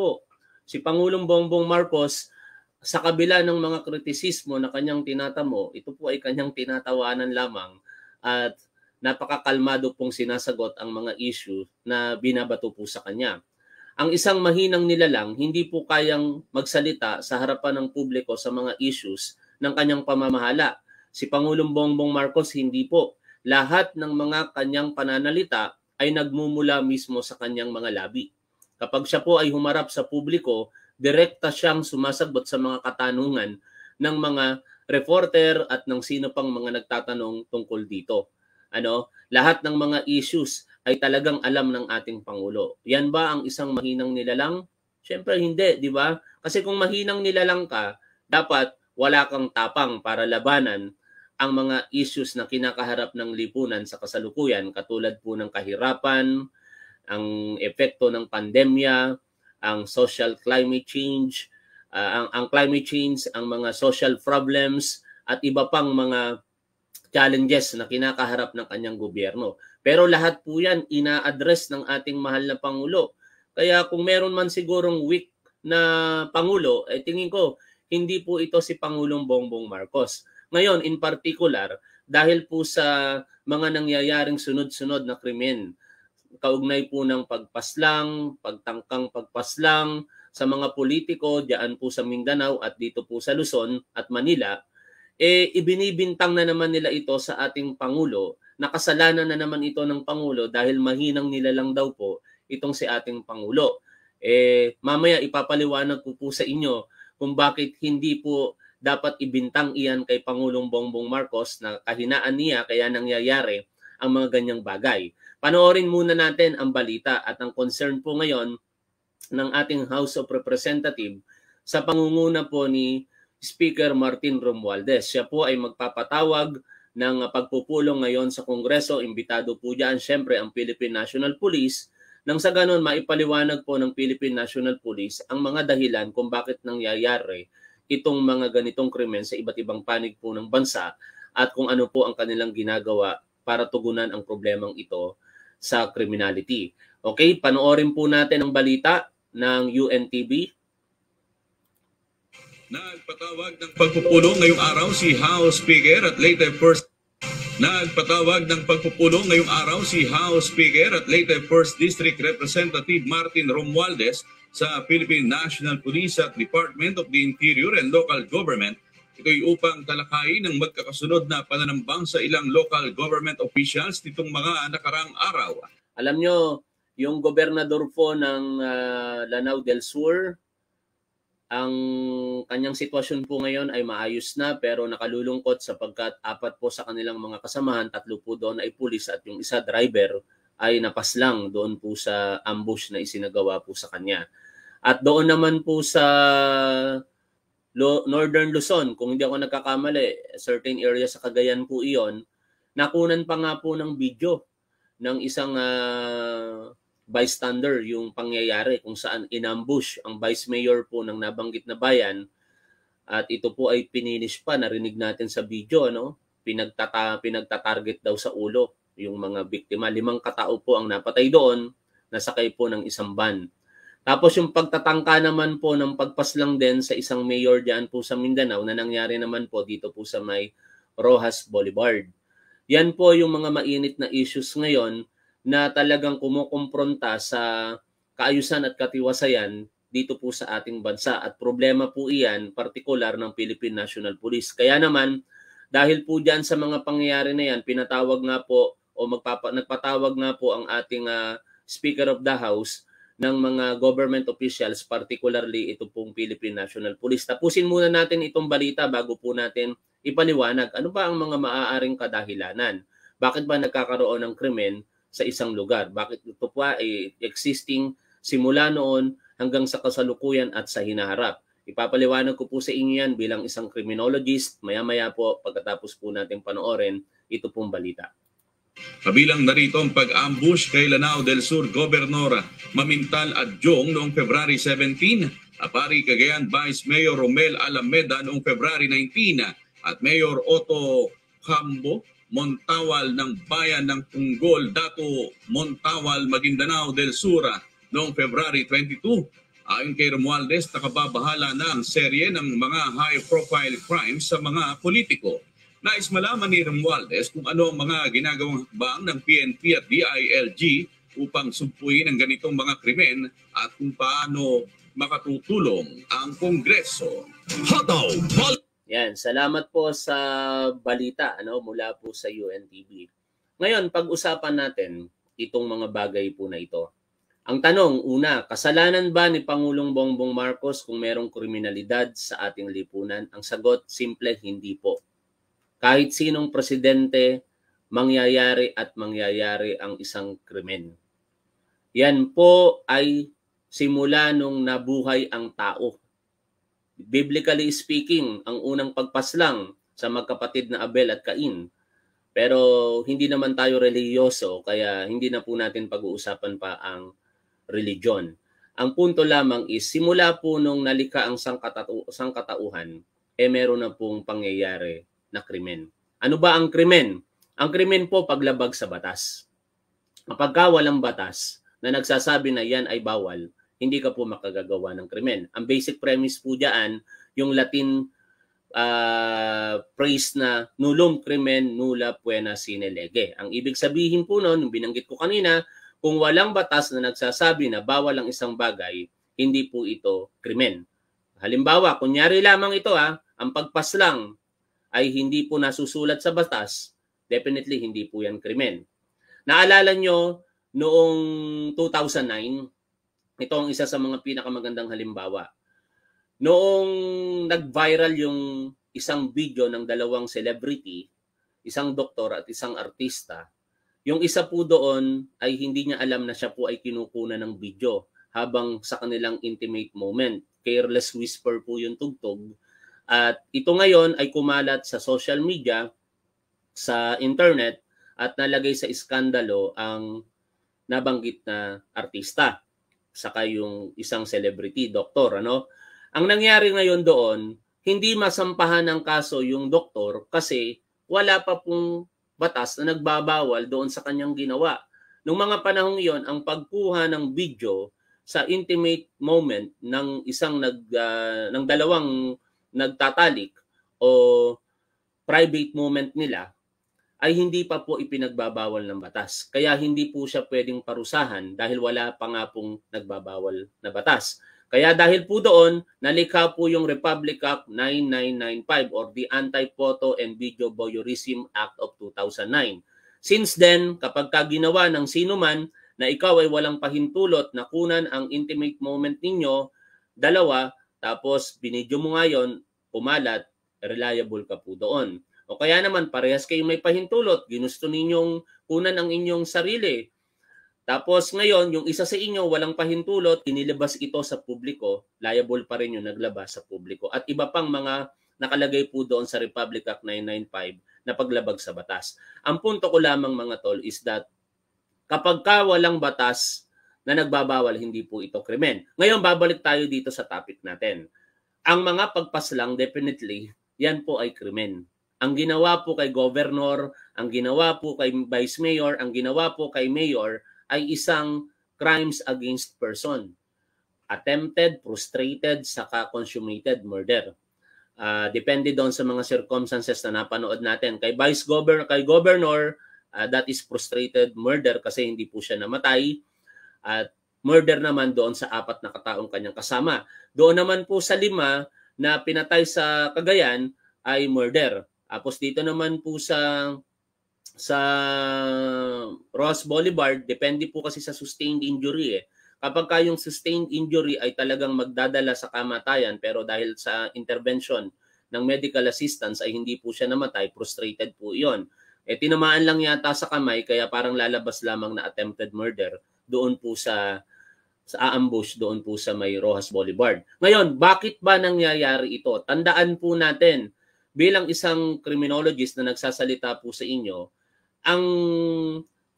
po si Pangulong Bongbong Marcos sa kabila ng mga kritisismo na kanyang tinatamo, ito po ay kanyang tinatawanan lamang at napakakalmado pong sinasagot ang mga issue na binabato po sa kanya. Ang isang mahinang nilalang hindi po kayang magsalita sa harapan ng publiko sa mga issues ng kanyang pamamahala. Si Pangulong Bongbong Marcos hindi po. Lahat ng mga kanyang pananalita ay nagmumula mismo sa kanyang mga labi. Kapag siya po ay humarap sa publiko, direkta siyang sumasagot sa mga katanungan ng mga reporter at ng sino pang mga nagtatanong tungkol dito. Ano, lahat ng mga issues ay talagang alam ng ating pangulo. Yan ba ang isang mahinang nilalang? Siyempre hindi, di ba? Kasi kung mahinang nilalang ka, dapat wala kang tapang para labanan ang mga issues na kinakaharap ng lipunan sa kasalukuyan katulad po ng kahirapan, ang epekto ng pandemya, ang social climate change, uh, ang, ang climate change, ang mga social problems at iba pang mga challenges na kinakaharap ng kanyang gobyerno. Pero lahat po yan ina-address ng ating mahal na Pangulo. Kaya kung meron man sigurong weak na Pangulo, eh, tingin ko hindi po ito si Pangulong Bongbong Marcos. Ngayon, in particular, dahil po sa mga nangyayaring sunod-sunod na krimen kaugnay po ng pagpaslang, pagtangkang pagpaslang sa mga politiko diyan po sa Mindanao at dito po sa Luzon at Manila, eh ibinibintang na naman nila ito sa ating Pangulo, nakasalanan na naman ito ng Pangulo dahil mahinang nila lang daw po itong si ating Pangulo. Eh mamaya ipapaliwanag ko po sa inyo kung bakit hindi po dapat ibintang iyan kay Pangulong Bongbong Marcos na kahinaan niya kaya nangyayari ang mga ganyang bagay. Panoorin muna natin ang balita at ang concern po ngayon ng ating House of Representative sa pangunguna po ni Speaker Martin Romualdez. Siya po ay magpapatawag ng pagpupulong ngayon sa Kongreso. Imbitado po dyan siyempre ang Philippine National Police nang sa ganon maipaliwanag po ng Philippine National Police ang mga dahilan kung bakit nangyayari itong mga ganitong krimen sa iba't ibang panig po ng bansa at kung ano po ang kanilang ginagawa para tugunan ang problemang ito sa criminality. Okay, panoorin po natin ang balita ng UNTV Nagpatawag ng pagpupulong ngayong araw si House Speaker at later First Nagpatawag ng pagpupulong ngayong araw si House Speaker at later First District Representative Martin Romualdez sa Philippine National Police at Department of the Interior and Local Government Ito'y upang talakayin ang magkakasunod na pananambang sa ilang local government officials nitong mga nakarang araw. Alam nyo, yung gobernador po ng uh, Lanao del Sur, ang kanyang sitwasyon po ngayon ay maayos na pero nakalulungkot sapagkat apat po sa kanilang mga kasamahan, tatlo po doon ay pulis at yung isa driver ay napaslang doon po sa ambush na isinagawa po sa kanya. At doon naman po sa Northern Luzon, kung hindi ako nagkakamali, certain area sa Cagayan po iyon, nakunan pa nga po ng video ng isang uh, bystander yung pangyayari kung saan inambush ang vice mayor po ng nabanggit na bayan at ito po ay pininish pa narinig natin sa video no pinagtata pinagtatarget daw sa ulo yung mga biktima limang katao po ang napatay doon nasakay po ng isang van tapos yung pagtatangka naman po ng pagpaslang din sa isang mayor diyan po sa Mindanao na nangyari naman po dito po sa may Rojas Boulevard. Yan po yung mga mainit na issues ngayon na talagang kumukumpronta sa kaayusan at katiwasayan dito po sa ating bansa at problema po iyan partikular ng Philippine National Police. Kaya naman dahil po dyan sa mga pangyayari na yan pinatawag nga po o magpapa, nagpatawag nga po ang ating uh, Speaker of the House ng mga government officials, particularly ito pong Philippine National Police. Tapusin muna natin itong balita bago po natin ipaliwanag ano ba ang mga maaaring kadahilanan. Bakit ba nagkakaroon ng krimen sa isang lugar? Bakit ito po ay existing simula noon hanggang sa kasalukuyan at sa hinaharap? Ipapaliwanag ko po sa inyo yan bilang isang criminologist. Maya-maya po pagkatapos po natin panoorin ito pong balita. Kabilang narito ang pag-ambush kay Lanao del Sur Gobernora Mamintal at Jong noong February 17, Apari Cagayan Vice Mayor Romel Alameda noong February 19 at Mayor Otto Cambo Montawal ng Bayan ng Tunggol Dato Montawal Maguindanao del Sur noong February 22. Ayon kay Romualdez, nakababahala na ang serye ng mga high-profile crimes sa mga politiko. Nais malaman ni Romualdez kung ano ang mga ginagawang hakbang ng PNP at DILG upang sumpuin ang ganitong mga krimen at kung paano makatutulong ang Kongreso. Hataw! Yan, salamat po sa balita ano mula po sa UNTV. Ngayon, pag-usapan natin itong mga bagay po na ito. Ang tanong, una, kasalanan ba ni Pangulong Bongbong Marcos kung merong kriminalidad sa ating lipunan? Ang sagot, simple, hindi po kahit sinong presidente, mangyayari at mangyayari ang isang krimen. Yan po ay simula nung nabuhay ang tao. Biblically speaking, ang unang pagpaslang sa magkapatid na Abel at Cain. Pero hindi naman tayo reliyoso, kaya hindi na po natin pag-uusapan pa ang religion. Ang punto lamang is, simula po nung nalika ang sangkatauhan, eh meron na pong pangyayari na krimen. Ano ba ang krimen? Ang krimen po paglabag sa batas. Kapag walang batas na nagsasabi na yan ay bawal, hindi ka po makagagawa ng krimen. Ang basic premise po dyan, yung Latin uh, phrase na nulum krimen nula puena sine lege. Ang ibig sabihin po noon, binanggit ko kanina, kung walang batas na nagsasabi na bawal ang isang bagay, hindi po ito krimen. Halimbawa, kunyari lamang ito ha, ah, ang pagpas lang ay hindi po nasusulat sa batas, definitely hindi po yan krimen. Naalala nyo, noong 2009, ito ang isa sa mga pinakamagandang halimbawa. Noong nag-viral yung isang video ng dalawang celebrity, isang doktor at isang artista, yung isa po doon ay hindi niya alam na siya po ay kinukuna ng video habang sa kanilang intimate moment. Careless whisper po yung tugtog at ito ngayon ay kumalat sa social media, sa internet, at nalagay sa iskandalo ang nabanggit na artista, saka yung isang celebrity, doktor. Ano? Ang nangyari ngayon doon, hindi masampahan ng kaso yung doktor kasi wala pa pong batas na nagbabawal doon sa kanyang ginawa. Nung mga panahong iyon, ang pagkuha ng video sa intimate moment ng isang nag uh, ng dalawang nagtatalik o private moment nila ay hindi pa po ipinagbabawal ng batas. Kaya hindi po siya pwedeng parusahan dahil wala pa nga pong nagbabawal na batas. Kaya dahil po doon, nalikha po yung Republic Act 9995 or the Anti-Photo and Video Voyeurism Act of 2009. Since then, kapag ka ginawa ng sino man na ikaw ay walang pahintulot na kunan ang intimate moment ninyo, dalawa, tapos binidyo mo ngayon, yon, pumalat, reliable ka po doon. O kaya naman, parehas kayong may pahintulot, ginusto ninyong kunan ang inyong sarili. Tapos ngayon, yung isa sa inyo walang pahintulot, inilabas ito sa publiko, liable pa rin yung naglabas sa publiko. At iba pang mga nakalagay po doon sa Republic Act 995 na paglabag sa batas. Ang punto ko lamang mga tol is that kapag ka walang batas na nagbabawal, hindi po ito krimen. Ngayon, babalik tayo dito sa topic natin. Ang mga pagpaslang, definitely, yan po ay krimen. Ang ginawa po kay governor, ang ginawa po kay vice mayor, ang ginawa po kay mayor ay isang crimes against person. Attempted, frustrated, saka consummated murder. Uh, depende doon sa mga circumstances na napanood natin. Kay vice governor, kay governor, uh, that is frustrated murder kasi hindi po siya namatay at murder naman doon sa apat na kataong kanyang kasama. Doon naman po sa lima na pinatay sa Cagayan ay murder. Tapos dito naman po sa sa Ross Boulevard, depende po kasi sa sustained injury eh. Kapag ka yung sustained injury ay talagang magdadala sa kamatayan pero dahil sa intervention ng medical assistance ay hindi po siya namatay, frustrated po 'yon. Eh tinamaan lang yata sa kamay kaya parang lalabas lamang na attempted murder doon po sa sa ambush doon po sa may Rojas Boulevard. Ngayon, bakit ba nangyayari ito? Tandaan po natin, bilang isang criminologist na nagsasalita po sa inyo, ang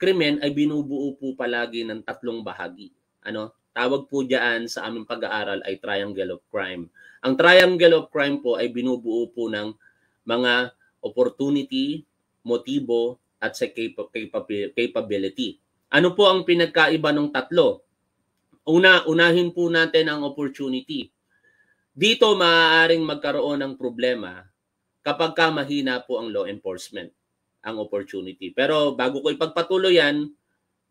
krimen ay binubuo po palagi ng tatlong bahagi. Ano? Tawag po diyan sa aming pag-aaral ay triangle of crime. Ang triangle of crime po ay binubuo po ng mga opportunity, motibo, at sa capability. Ano po ang pinagkaiba ng tatlo? Una, unahin po natin ang opportunity. Dito maaaring magkaroon ng problema kapag ka mahina po ang law enforcement, ang opportunity. Pero bago ko ipagpatuloy yan,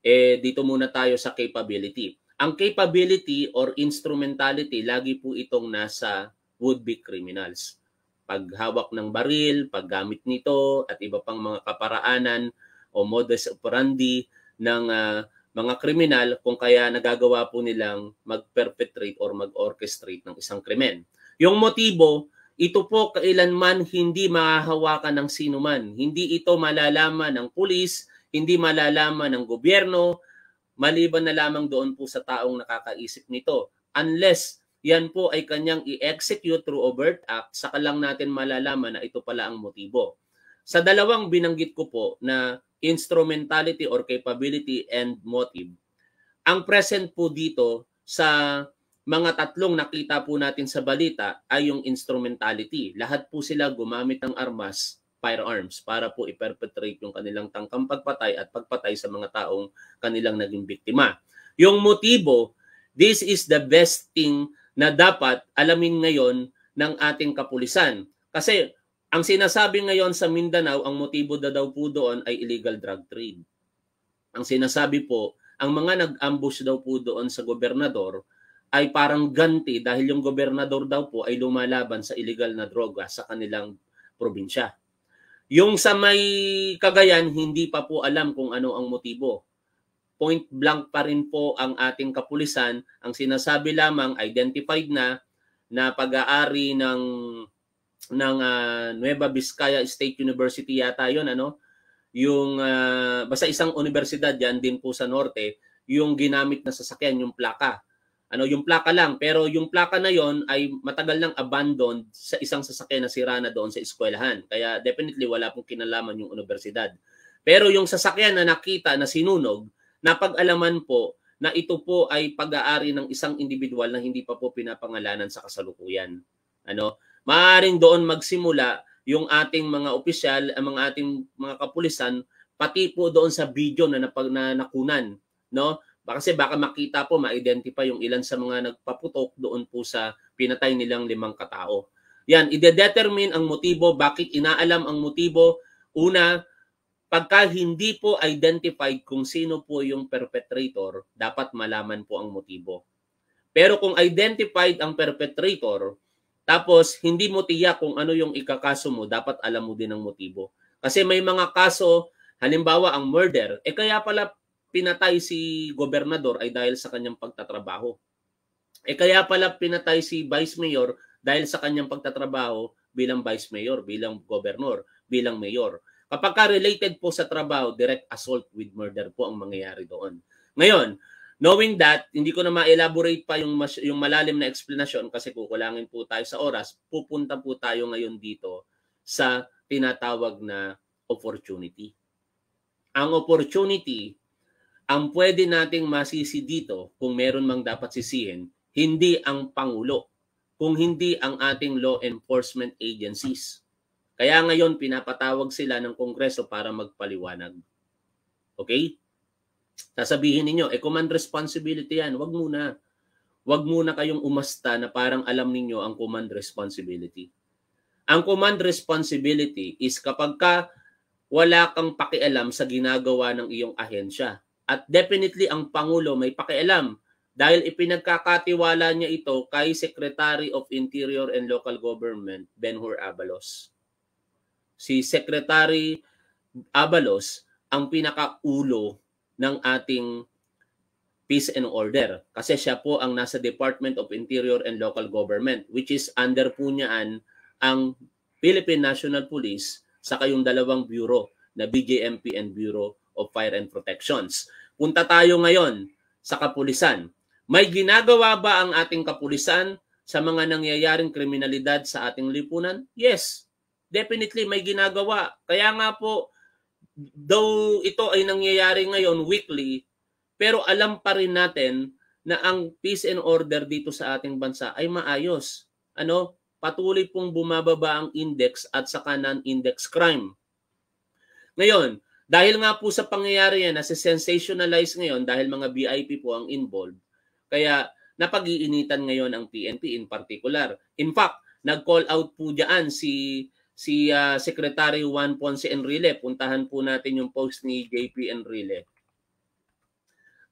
eh, dito muna tayo sa capability. Ang capability or instrumentality, lagi po itong nasa would-be criminals. Paghawak ng baril, paggamit nito, at iba pang mga kaparaanan o modus operandi ng uh, mga kriminal kung kaya nagagawa po nilang mag-perpetrate or mag-orchestrate ng isang krimen. Yung motibo, ito po kailanman hindi mahahawakan ng sinuman. Hindi ito malalaman ng pulis, hindi malalaman ng gobyerno, maliban na lamang doon po sa taong nakakaisip nito. Unless yan po ay kanyang i-execute through overt act, saka lang natin malalaman na ito pala ang motibo. Sa dalawang binanggit ko po na instrumentality or capability and motive. Ang present po dito sa mga tatlong nakita po natin sa balita ay yung instrumentality. Lahat po sila gumamit ng armas, firearms, para po i-perpetrate yung kanilang tangkang pagpatay at pagpatay sa mga taong kanilang naging biktima. Yung motibo, this is the best thing na dapat alamin ngayon ng ating kapulisan. Kasi ang sinasabi ngayon sa Mindanao, ang motibo na daw po doon ay illegal drug trade. Ang sinasabi po, ang mga nag-ambush daw po doon sa gobernador ay parang ganti dahil yung gobernador daw po ay lumalaban sa illegal na droga sa kanilang probinsya. Yung sa may Cagayan, hindi pa po alam kung ano ang motibo. Point blank pa rin po ang ating kapulisan. Ang sinasabi lamang, identified na na pag-aari ng ng uh, Nueva Vizcaya State University yata yon ano yung uh, basta isang universidad yan din po sa norte yung ginamit na sasakyan yung plaka ano yung plaka lang pero yung plaka na yon ay matagal nang abandoned sa isang sasakyan na sira na doon sa eskwelahan kaya definitely wala pong kinalaman yung universidad pero yung sasakyan na nakita na sinunog napag-alaman po na ito po ay pag-aari ng isang individual na hindi pa po pinapangalanan sa kasalukuyan ano Maaaring doon magsimula yung ating mga opisyal, ang mga ating mga kapulisan, pati po doon sa video na, napag, na nakunan, no? Kasi baka makita po, ma-identify yung ilan sa mga nagpaputok doon po sa pinatay nilang limang katao. Yan, ide-determine ang motibo, bakit inaalam ang motibo. Una, pagka hindi po identified kung sino po yung perpetrator, dapat malaman po ang motibo. Pero kung identified ang perpetrator, tapos, hindi mo tiyak kung ano yung ikakaso mo, dapat alam mo din ang motibo. Kasi may mga kaso, halimbawa ang murder, eh kaya pala pinatay si gobernador ay dahil sa kanyang pagtatrabaho. Eh kaya pala pinatay si vice mayor dahil sa kanyang pagtatrabaho bilang vice mayor, bilang governor, bilang mayor. Kapag ka related po sa trabaho, direct assault with murder po ang mangyayari doon. Ngayon, Knowing that, hindi ko na ma-elaborate pa yung, mas, yung malalim na explanation kasi kukulangin po tayo sa oras. Pupunta po tayo ngayon dito sa tinatawag na opportunity. Ang opportunity, ang pwede nating masisi dito kung meron mang dapat sisihin, hindi ang Pangulo, kung hindi ang ating law enforcement agencies. Kaya ngayon, pinapatawag sila ng Kongreso para magpaliwanag. Okay? Sasabihin ninyo, eh command responsibility yan. Wag muna. Wag muna kayong umasta na parang alam ninyo ang command responsibility. Ang command responsibility is kapag ka wala kang pakialam sa ginagawa ng iyong ahensya. At definitely ang Pangulo may pakialam dahil ipinagkakatiwala niya ito kay Secretary of Interior and Local Government Benhur Abalos. Si Secretary Abalos ang pinakaulo ng ating peace and order kasi siya po ang nasa Department of Interior and Local Government which is under po niyaan ang Philippine National Police sa kayong dalawang bureau na BJMP and Bureau of Fire and Protections. Punta tayo ngayon sa kapulisan. May ginagawa ba ang ating kapulisan sa mga nangyayaring kriminalidad sa ating lipunan? Yes, definitely may ginagawa. Kaya nga po though ito ay nangyayari ngayon weekly, pero alam pa rin natin na ang peace and order dito sa ating bansa ay maayos. Ano? Patuloy pong bumababa ang index at saka non-index crime. Ngayon, dahil nga po sa pangyayari yan, nasa sensationalize ngayon dahil mga VIP po ang involved. Kaya napag-iinitan ngayon ang PNP in particular. In fact, nag-call out po dyan si si uh, Secretary Juan Ponce Enrile. Puntahan po natin yung post ni JP Enrile.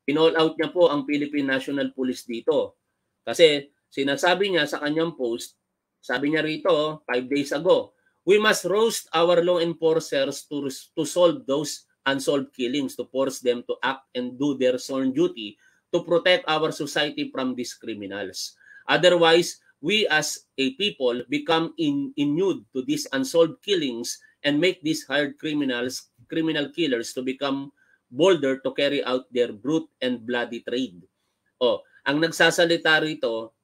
Pinall out niya po ang Philippine National Police dito. Kasi sinasabi niya sa kanyang post, sabi niya rito, five days ago, we must roast our law enforcers to, to solve those unsolved killings, to force them to act and do their sworn duty to protect our society from these criminals. Otherwise, we as a people become in, inured to these unsolved killings and make these hired criminals, criminal killers to become bolder to carry out their brute and bloody trade. Oh, ang nagsasalita rito,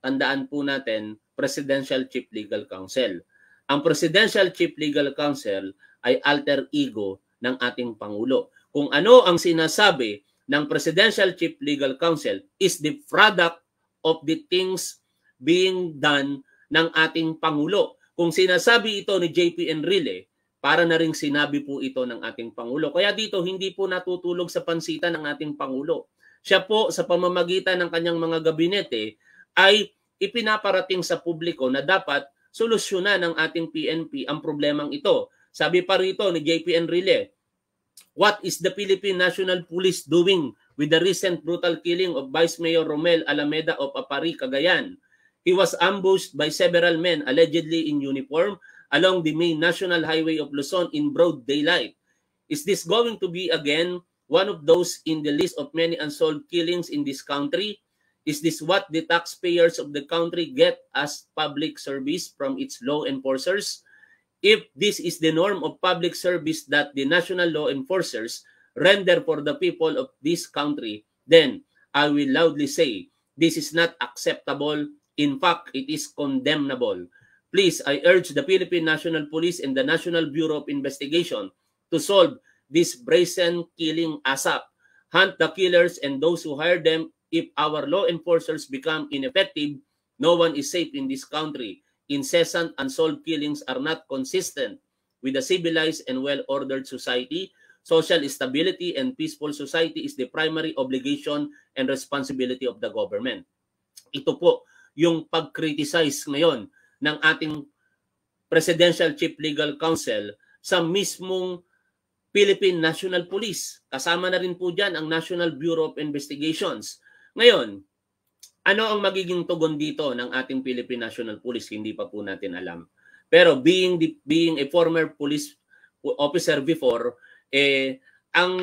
tandaan po natin, Presidential Chief Legal Counsel. Ang Presidential Chief Legal Counsel ay alter ego ng ating Pangulo. Kung ano ang sinasabi ng Presidential Chief Legal Counsel is the product of the things being done ng ating Pangulo. Kung sinasabi ito ni JP Enrile, para na rin sinabi po ito ng ating Pangulo. Kaya dito, hindi po natutulog sa pansitan ng ating Pangulo. Siya po, sa pamamagitan ng kanyang mga gabinete, ay ipinaparating sa publiko na dapat solusyonan ng ating PNP ang problemang ito. Sabi pa rito ni JP Enrile, What is the Philippine National Police doing with the recent brutal killing of Vice Mayor Romel Alameda of Apari, Cagayan? He was ambushed by several men allegedly in uniform along the main national highway of Luzon in broad daylight. Is this going to be again one of those in the list of many unsolved killings in this country? Is this what the taxpayers of the country get as public service from its law enforcers? If this is the norm of public service that the national law enforcers render for the people of this country, then I will loudly say this is not acceptable In fact, it is condemnable. Please, I urge the Philippine National Police and the National Bureau of Investigation to solve this brazen killing ASAP. Hunt the killers and those who hired them. If our law enforcers become ineffective, no one is safe in this country. Incessant unsolved killings are not consistent with a civilized and well-ordered society. Social stability and peaceful society is the primary obligation and responsibility of the government. Ito po yung pag-criticize ngayon ng ating Presidential Chief Legal Counsel sa mismong Philippine National Police. Kasama na rin po dyan ang National Bureau of Investigations. Ngayon, ano ang magiging tugon dito ng ating Philippine National Police? Hindi pa po natin alam. Pero being the, being a former police officer before, eh, ang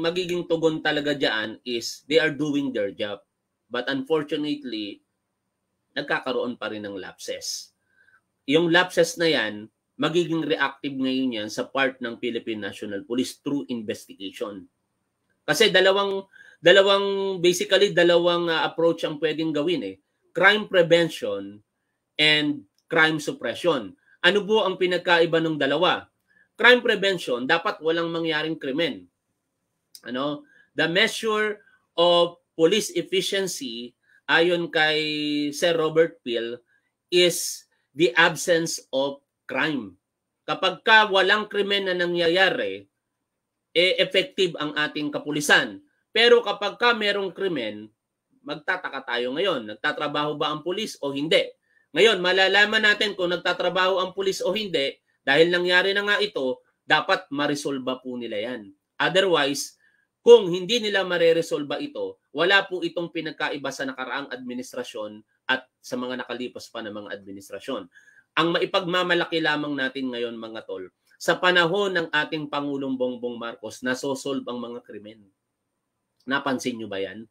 magiging tugon talaga diyan is they are doing their job. But unfortunately, nagkakaroon pa rin ng lapses. Yung lapses na yan, magiging reactive ngayon yan sa part ng Philippine National Police through investigation. Kasi dalawang dalawang basically dalawang uh, approach ang pwedeng gawin eh. Crime prevention and crime suppression. Ano po ang pinagkaiba ng dalawa? Crime prevention, dapat walang mangyaring krimen. Ano? The measure of police efficiency ayon kay Sir Robert Peel is the absence of crime. Kapag ka walang krimen na nangyayari, eh effective ang ating kapulisan. Pero kapag ka merong krimen, magtataka tayo ngayon, nagtatrabaho ba ang pulis o hindi? Ngayon, malalaman natin kung nagtatrabaho ang pulis o hindi dahil nangyari na nga ito, dapat marisolba po nila yan. Otherwise, kung hindi nila mareresolba ito, wala po itong pinagkaiba sa nakaraang administrasyon at sa mga nakalipas pa ng mga administrasyon. Ang maipagmamalaki lamang natin ngayon mga tol, sa panahon ng ating Pangulong Bongbong Marcos, nasosolve ang mga krimen. Napansin nyo ba yan?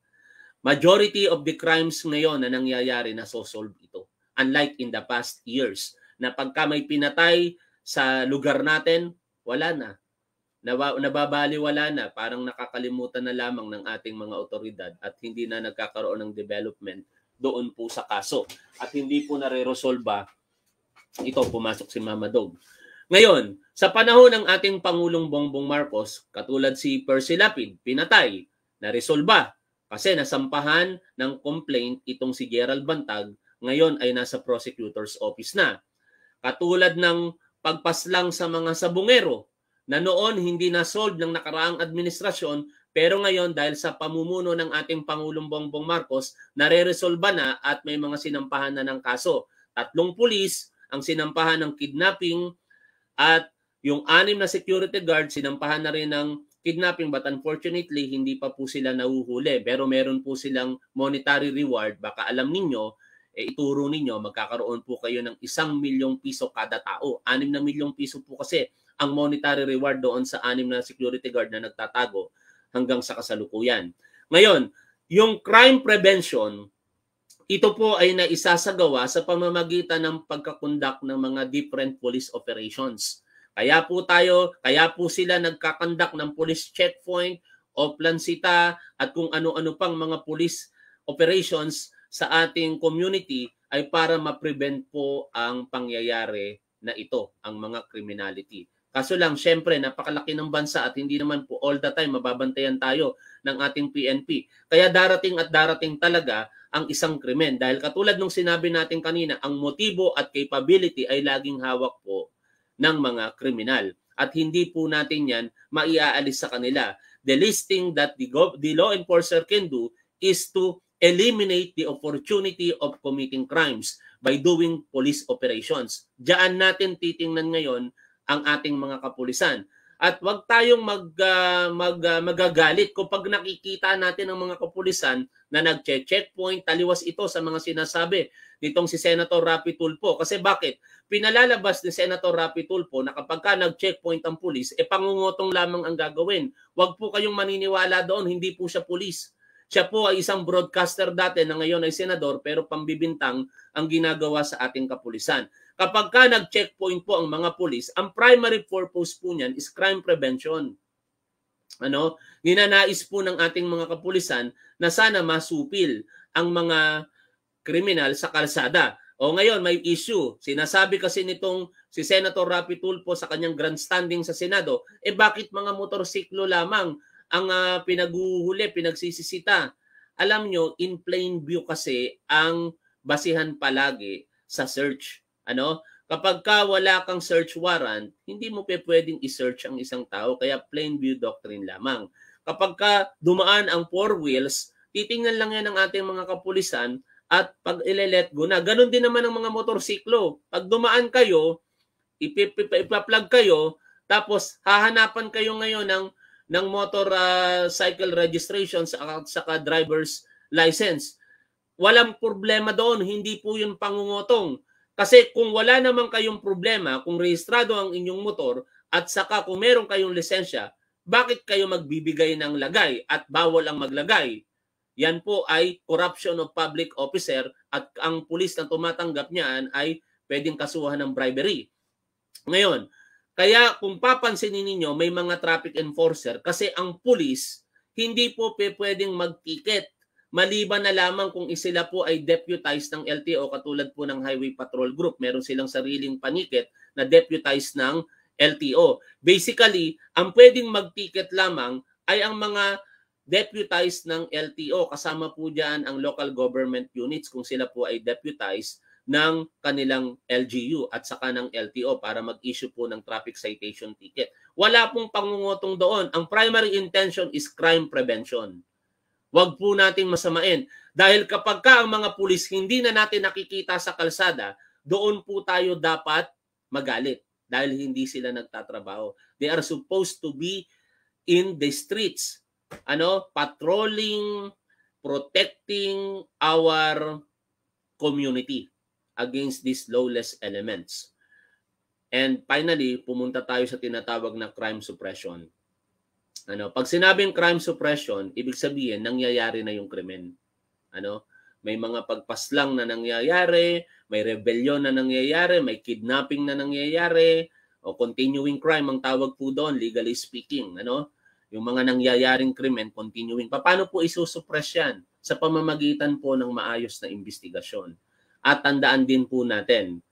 Majority of the crimes ngayon na nangyayari na nasosolve ito. Unlike in the past years, na pagka may pinatay sa lugar natin, wala na nababaliwala na, parang nakakalimutan na lamang ng ating mga otoridad at hindi na nagkakaroon ng development doon po sa kaso. At hindi po nare-resolva, ito pumasok si Mama Dog. Ngayon, sa panahon ng ating Pangulong Bongbong Marcos, katulad si Percy Lapid, pinatay, naresolba kasi nasampahan ng complaint itong si Gerald Bantag, ngayon ay nasa prosecutor's office na. Katulad ng pagpaslang sa mga sabungero, na noon hindi na-solve ng nakaraang administrasyon pero ngayon dahil sa pamumuno ng ating Pangulong Bongbong Marcos, nareresolba na at may mga sinampahan na ng kaso. Tatlong pulis ang sinampahan ng kidnapping at yung anim na security guard sinampahan na rin ng kidnapping but unfortunately hindi pa po sila nahuhuli pero meron po silang monetary reward baka alam ninyo eh, ituro ninyo magkakaroon po kayo ng isang milyong piso kada tao anim na milyong piso po kasi ang monetary reward doon sa anim na security guard na nagtatago hanggang sa kasalukuyan. Ngayon, yung crime prevention, ito po ay naisasagawa sa pamamagitan ng pagkakundak ng mga different police operations. Kaya po tayo, kaya po sila nagkakandak ng police checkpoint o plansita at kung ano-ano pang mga police operations sa ating community ay para ma-prevent po ang pangyayari na ito, ang mga criminality. Kaso lang, syempre, napakalaki ng bansa at hindi naman po all the time mababantayan tayo ng ating PNP. Kaya darating at darating talaga ang isang krimen. Dahil katulad nung sinabi natin kanina, ang motibo at capability ay laging hawak po ng mga kriminal. At hindi po natin yan maiaalis sa kanila. The listing that the, the law enforcer can do is to eliminate the opportunity of committing crimes by doing police operations. Diyan natin titingnan ngayon ang ating mga kapulisan. At wag tayong mag, uh, mag uh, magagalit kung pag nakikita natin ang mga kapulisan na nagche-checkpoint, taliwas ito sa mga sinasabi nitong si Senator Rapi Tulpo. Kasi bakit? Pinalalabas ni Senator Rapi Tulpo na kapag ka nag-checkpoint ang pulis, e eh, pangungutong lamang ang gagawin. Huwag po kayong maniniwala doon, hindi po siya pulis. Siya po ay isang broadcaster dati na ngayon ay senador pero pambibintang ang ginagawa sa ating kapulisan. Kapag ka nag-checkpoint po ang mga pulis, ang primary purpose po niyan is crime prevention. Ano? Ginanais po ng ating mga kapulisan na sana masupil ang mga kriminal sa kalsada. O ngayon, may issue. Sinasabi kasi nitong si Senator Rapi Tulfo sa kanyang grandstanding sa Senado, eh bakit mga motorsiklo lamang ang uh, pinaguhuli, pinagsisisita. Alam nyo, in plain view kasi ang basihan palagi sa search. Ano? Kapag ka wala kang search warrant, hindi mo pe pwedeng i-search ang isang tao, kaya plain view doctrine lamang. Kapag ka dumaan ang four wheels, titingnan lang yan ng ating mga kapulisan at pag ile-let go na. Ganon din naman ang mga motorsiklo. Pag dumaan kayo, ipa-plug kayo, tapos hahanapan kayo ngayon ng ng motor uh, cycle registration at saka driver's license. Walang problema doon, hindi po yun pangungutong. Kasi kung wala naman kayong problema, kung rehistrado ang inyong motor at saka kung meron kayong lisensya, bakit kayo magbibigay ng lagay at bawal ang maglagay? Yan po ay corruption of public officer at ang pulis na tumatanggap niyan ay pwedeng kasuhan ng bribery. Ngayon, kaya kung papansinin ninyo, may mga traffic enforcer kasi ang pulis hindi po pwedeng mag-ticket maliban na lamang kung sila po ay deputized ng LTO katulad po ng Highway Patrol Group. Meron silang sariling paniket na deputized ng LTO. Basically, ang pwedeng mag-ticket lamang ay ang mga deputized ng LTO. Kasama po dyan ang local government units kung sila po ay deputized ng kanilang LGU at saka ng LTO para mag-issue po ng traffic citation ticket. Wala pong pangungutong doon. Ang primary intention is crime prevention. Huwag po nating masamain. Dahil kapag ka ang mga pulis hindi na natin nakikita sa kalsada, doon po tayo dapat magalit dahil hindi sila nagtatrabaho. They are supposed to be in the streets, ano, patrolling, protecting our community against these lawless elements. And finally, pumunta tayo sa tinatawag na crime suppression. Ano, pag sinabing crime suppression, ibig sabihin nangyayari na yung krimen. Ano? May mga pagpaslang na nangyayari, may rebellion na nangyayari, may kidnapping na nangyayari, o continuing crime ang tawag po doon, legally speaking. Ano? Yung mga nangyayaring krimen, continuing. Paano po isusuppress yan? Sa pamamagitan po ng maayos na investigasyon. At tandaan din po natin,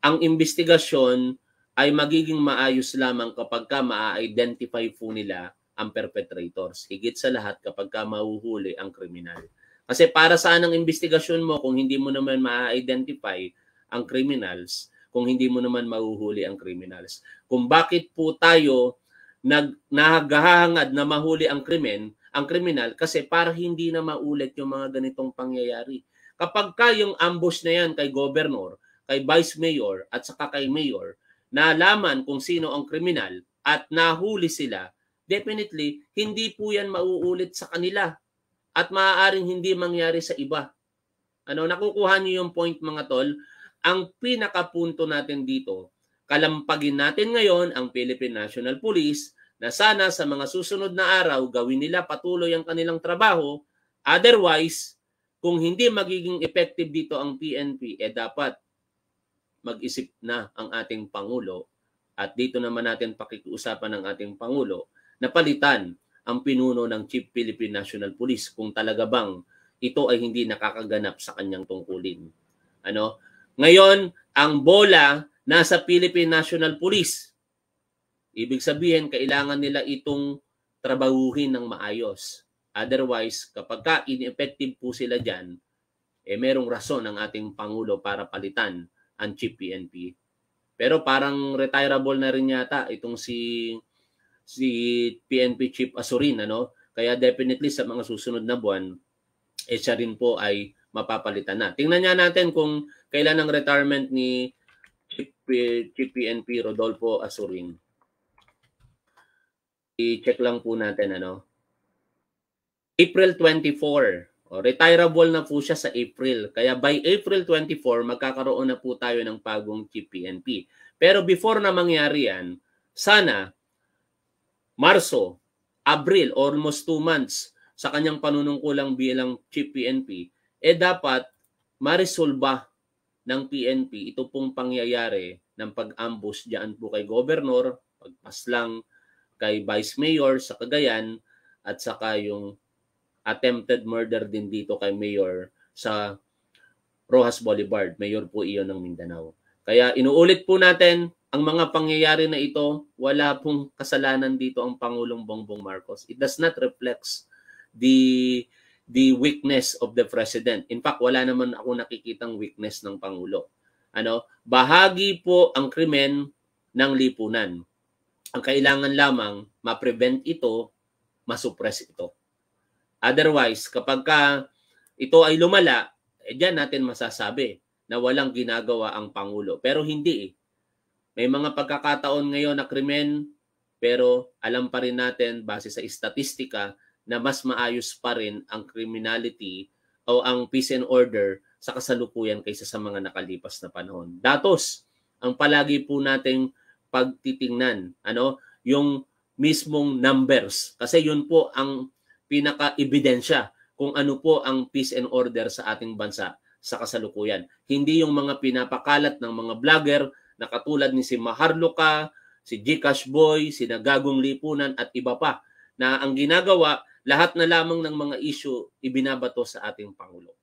ang investigasyon ay magiging maayos lamang kapag ka ma-identify po nila ang perpetrators. Higit sa lahat kapag ka mahuhuli ang kriminal. Kasi para saan ang investigasyon mo kung hindi mo naman ma-identify ang criminals, kung hindi mo naman mahuhuli ang criminals. Kung bakit po tayo nag nahagahangad na mahuli ang krimen, ang kriminal kasi para hindi na maulit yung mga ganitong pangyayari. Kapag ka yung ambush na yan kay governor, kay vice mayor at saka kay mayor, nalaman kung sino ang kriminal at nahuli sila, definitely hindi po yan mauulit sa kanila at maaaring hindi mangyari sa iba. Ano, nakukuha niyo yung point mga tol. Ang pinakapunto natin dito, kalampagin natin ngayon ang Philippine National Police na sana sa mga susunod na araw gawin nila patuloy ang kanilang trabaho. Otherwise, kung hindi magiging effective dito ang PNP, eh dapat mag-isip na ang ating Pangulo at dito naman natin pakikiusapan ng ating Pangulo na palitan ang pinuno ng Chief Philippine National Police kung talaga bang ito ay hindi nakakaganap sa kanyang tungkulin. Ano? Ngayon, ang bola nasa Philippine National Police. Ibig sabihin, kailangan nila itong trabahuhin ng maayos. Otherwise, kapag ka ineffective po sila dyan, eh merong rason ang ating Pangulo para palitan ang chief PNP. Pero parang retirable na rin yata itong si si PNP Chief Asurin ano. Kaya definitely sa mga susunod na buwan eh siya rin po ay mapapalitan na. Tingnan niya natin kung kailan ang retirement ni Chief, Chief PNP Rodolfo Asurin. I-check lang po natin ano. April 24. O, retirable na po siya sa April. Kaya by April 24, magkakaroon na po tayo ng pagong chip PNP. Pero before na mangyari yan, sana Marso, April, almost two months sa kanyang panunungkulang bilang chief PNP, eh dapat marisolba ng PNP ito pong pangyayari ng pag-ambush dyan po kay Governor, pagpaslang kay Vice Mayor sa Cagayan at saka yung attempted murder din dito kay Mayor sa Rojas Boulevard. Mayor po iyon ng Mindanao. Kaya inuulit po natin, ang mga pangyayari na ito, wala pong kasalanan dito ang Pangulong Bongbong Marcos. It does not reflect the the weakness of the president. In fact, wala naman ako nakikitang weakness ng pangulo. Ano, bahagi po ang krimen ng lipunan. Ang kailangan lamang ma-prevent ito, ma-suppress ito. Otherwise, kapag ka ito ay lumala, eh, diyan natin masasabi na walang ginagawa ang Pangulo. Pero hindi eh. May mga pagkakataon ngayon na krimen, pero alam pa rin natin base sa statistika na mas maayos pa rin ang criminality o ang peace and order sa kasalukuyan kaysa sa mga nakalipas na panahon. Datos, ang palagi po nating pagtitingnan, ano, yung mismong numbers kasi yun po ang pinaka-ebidensya kung ano po ang peace and order sa ating bansa sa kasalukuyan. Hindi yung mga pinapakalat ng mga vlogger na katulad ni si Maharloka, si Gcash Boy, si Nagagong Lipunan at iba pa na ang ginagawa lahat na lamang ng mga issue ibinabato sa ating Pangulo.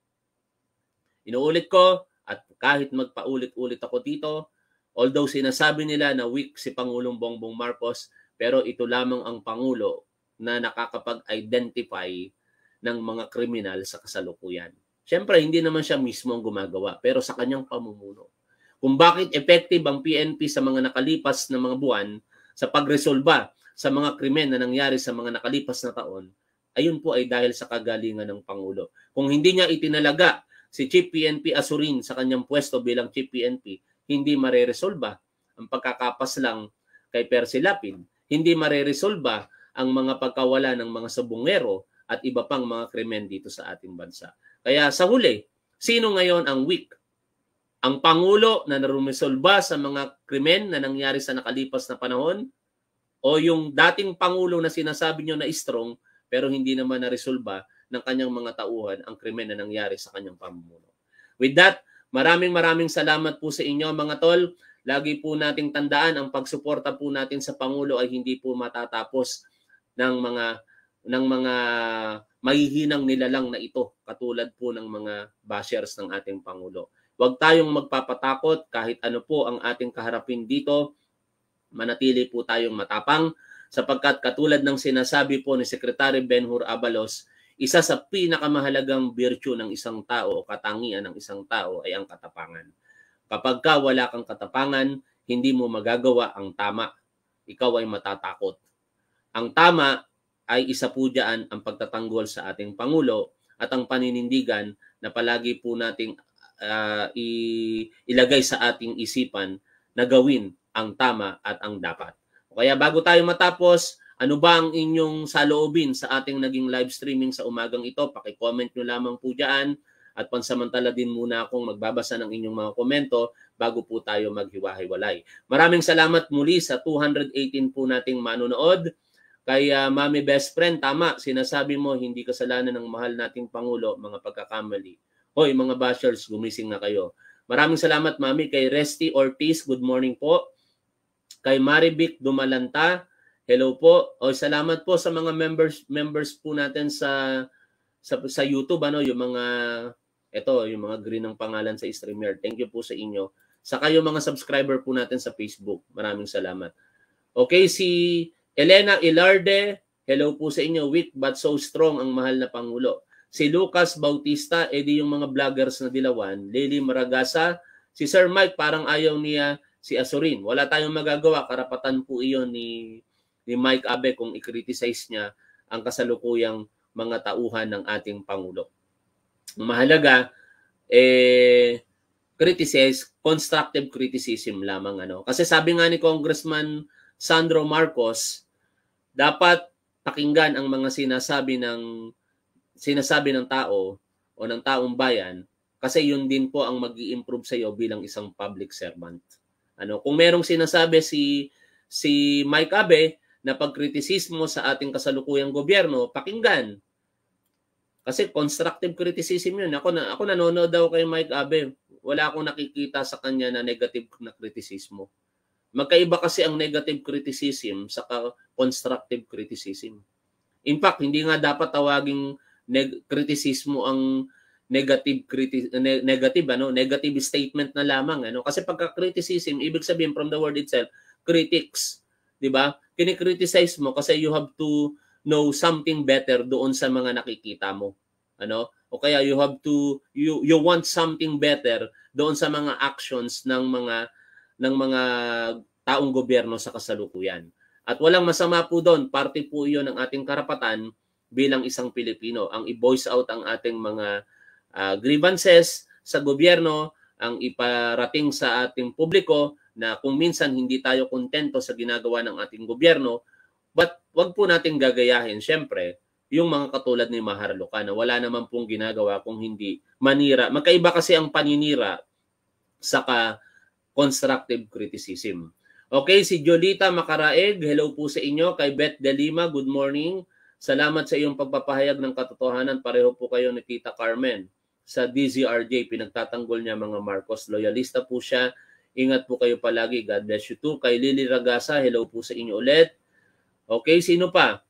Inuulit ko at kahit magpaulit-ulit ako dito, although sinasabi nila na weak si Pangulong Bongbong Marcos, pero ito lamang ang Pangulo na nakakapag-identify ng mga kriminal sa kasalukuyan. Siyempre, hindi naman siya mismo ang gumagawa, pero sa kanyang pamumuno. Kung bakit effective ang PNP sa mga nakalipas na mga buwan sa pagresolba sa mga krimen na nangyari sa mga nakalipas na taon, ayun po ay dahil sa kagalingan ng Pangulo. Kung hindi niya itinalaga si Chief PNP Asurin sa kanyang pwesto bilang Chief PNP, hindi mareresolba ang pagkakapas lang kay Percy Lapid. Hindi mareresolba ang mga pagkawala ng mga sabungero at iba pang mga krimen dito sa ating bansa. Kaya sa huli, sino ngayon ang weak? Ang Pangulo na narumisolba sa mga krimen na nangyari sa nakalipas na panahon? O yung dating Pangulo na sinasabi nyo na strong pero hindi naman naresolba ng kanyang mga tauhan ang krimen na nangyari sa kanyang pamumuno. With that, maraming maraming salamat po sa inyo mga tol. Lagi po nating tandaan ang pagsuporta po natin sa Pangulo ay hindi po matatapos ng mga ng mga mahihinang lang na ito katulad po ng mga bashers ng ating pangulo. Huwag tayong magpapatakot kahit ano po ang ating kaharapin dito. Manatili po tayong matapang sapagkat katulad ng sinasabi po ni Secretary Benhur Abalos, isa sa pinakamahalagang virtue ng isang tao o katangian ng isang tao ay ang katapangan. Kapag ka wala kang katapangan, hindi mo magagawa ang tama. Ikaw ay matatakot ang tama ay isa po dyan ang pagtatanggol sa ating Pangulo at ang paninindigan na palagi po nating uh, ilagay sa ating isipan na gawin ang tama at ang dapat. O kaya bago tayo matapos, ano ba ang inyong saloobin sa ating naging live streaming sa umagang ito? Paki-comment nyo lamang po dyan at pansamantala din muna akong magbabasa ng inyong mga komento bago po tayo maghiwa-hiwalay. Maraming salamat muli sa 218 po nating manonood. Kay uh, Mami Best Friend, tama, sinasabi mo hindi kasalanan ng mahal nating Pangulo mga pagkakamali. Hoy mga bashers, gumising na kayo. Maraming salamat Mami. Kay Resty Ortiz, good morning po. Kay Maribic Dumalanta, hello po. O salamat po sa mga members members po natin sa sa, sa YouTube ano yung mga ito yung mga green ng pangalan sa streamer. Thank you po sa inyo. Sa kayo mga subscriber po natin sa Facebook. Maraming salamat. Okay, si Elena Ilarde, hello po sa inyo, weak but so strong ang mahal na Pangulo. Si Lucas Bautista, edi eh yung mga vloggers na dilawan. Lily Maragasa, si Sir Mike parang ayaw niya si Asurin. Wala tayong magagawa, karapatan po iyon ni, ni Mike Abe kung i-criticize niya ang kasalukuyang mga tauhan ng ating Pangulo. Mahalaga, eh, criticize, constructive criticism lamang. ano Kasi sabi nga ni Congressman Sandro Marcos, dapat pakinggan ang mga sinasabi ng sinasabi ng tao o ng taong bayan kasi yun din po ang mag improve sa iyo bilang isang public servant. Ano, kung merong sinasabi si si Mike Abe na pagkritisismo sa ating kasalukuyang gobyerno, pakinggan. Kasi constructive criticism yun. Ako, na, ako nanonood daw kay Mike Abe. Wala akong nakikita sa kanya na negative na kritisismo. Magkaiba kasi ang negative criticism sa constructive criticism. In fact, hindi nga dapat tawaging neg- kritisismo ang negative criti- ne- negative ano negative statement na lamang ano kasi pagka criticism ibig sabihin from the word itself critics 'di ba kini-criticize mo kasi you have to know something better doon sa mga nakikita mo ano o kaya you have to you you want something better doon sa mga actions ng mga ng mga taong gobyerno sa kasalukuyan. At walang masama po doon, parte po iyon ng ating karapatan bilang isang Pilipino. Ang i-voice out ang ating mga uh, grievances sa gobyerno, ang iparating sa ating publiko na kung minsan hindi tayo kontento sa ginagawa ng ating gobyerno, but wag po nating gagayahin, syempre, yung mga katulad ni Maharlika na wala naman pong ginagawa kung hindi manira. Magkaiba kasi ang paninira sa ka constructive criticism. Okay, si Jolita Makaraeg, hello po sa inyo. Kay Beth Delima, good morning. Salamat sa iyong pagpapahayag ng katotohanan. Pareho po kayo ni Tita Carmen. Sa DZRJ, pinagtatanggol niya mga Marcos. Loyalista po siya. Ingat po kayo palagi. God bless you too. Kay Lily Ragasa, hello po sa inyo ulit. Okay, sino pa?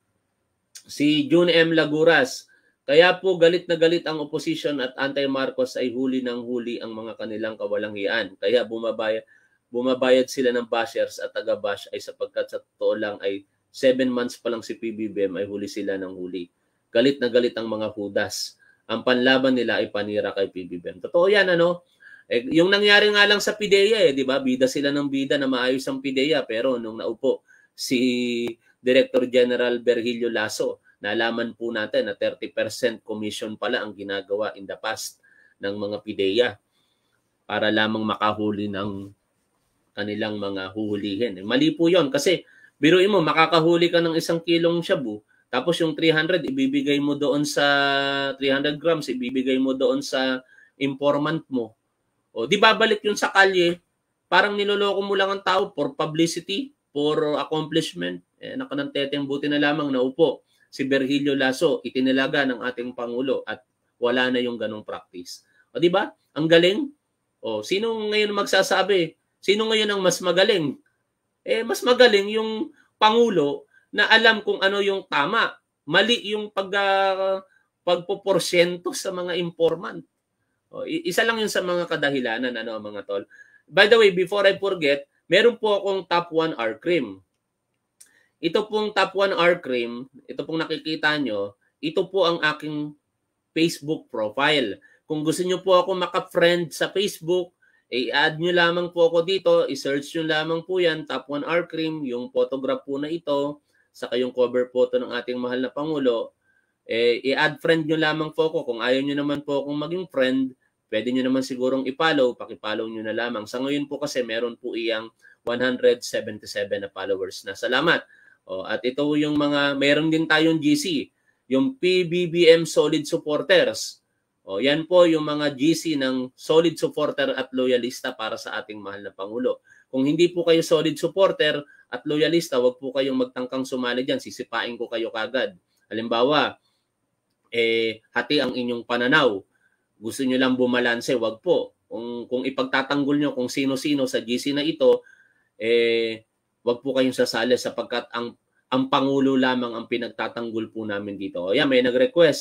Si June M. Laguras. Kaya po galit na galit ang opposition at anti-Marcos ay huli ng huli ang mga kanilang kawalangian. Kaya bumabaya, bumabayad sila ng bashers at taga-bash ay sapagkat sa totoo lang ay 7 months pa lang si PBBM ay huli sila ng huli. Galit na galit ang mga hudas. Ang panlaban nila ay panira kay PBBM. Totoo yan ano? Eh, yung nangyari nga lang sa PIDEA eh, di ba? Bida sila ng bida na maayos ang PIDEA pero nung naupo si Director General Berhilio Lasso, Nalaman po natin na 30% commission pala ang ginagawa in the past ng mga pideya para lamang makahuli ng kanilang mga huhulihin. Mali po yon kasi biruin mo, makakahuli ka ng isang kilong shabu, tapos yung 300 ibibigay mo doon sa 300 grams, ibibigay mo doon sa informant mo. O di babalik yun sa kalye, parang niloloko mo lang ang tao for publicity, for accomplishment. Eh, nakanang teteng buti na lamang naupo si Virgilio Lasso, itinalaga ng ating Pangulo at wala na yung ganong practice. O di ba? Ang galing. O sino ngayon magsasabi? Sino ngayon ang mas magaling? Eh mas magaling yung pangulo na alam kung ano yung tama. Mali yung pag uh, ah, pagpoporsyento sa mga informant. O, isa lang yun sa mga kadahilanan ano mga tol. By the way, before I forget, meron po akong top 1 R cream. Ito pong top 1 R cream, ito pong nakikita nyo, ito po ang aking Facebook profile. Kung gusto nyo po ako maka-friend sa Facebook, i-add nyo lamang po ako dito, i-search nyo lamang po yan, top 1 R cream, yung photograph po na ito, sa kayong cover photo ng ating mahal na Pangulo, eh, i-add friend nyo lamang po ako. Kung ayaw nyo naman po akong maging friend, pwede nyo naman sigurong i-follow, pakipollow nyo na lamang. Sa ngayon po kasi meron po iyang 177 na followers na. Salamat! O, at ito yung mga, meron din tayong GC, yung PBBM Solid Supporters. Oh, yan po yung mga GC ng solid supporter at loyalista para sa ating mahal na Pangulo. Kung hindi po kayo solid supporter at loyalista, wag po kayong magtangkang sumali diyan, Sisipain ko kayo kagad. Halimbawa, eh, hati ang inyong pananaw. Gusto niyo lang bumalanse, wag po. Kung, kung ipagtatanggol niyo kung sino-sino sa GC na ito, eh, wag po kayong sasali sapagkat ang ang Pangulo lamang ang pinagtatanggol po namin dito. O may nag-request.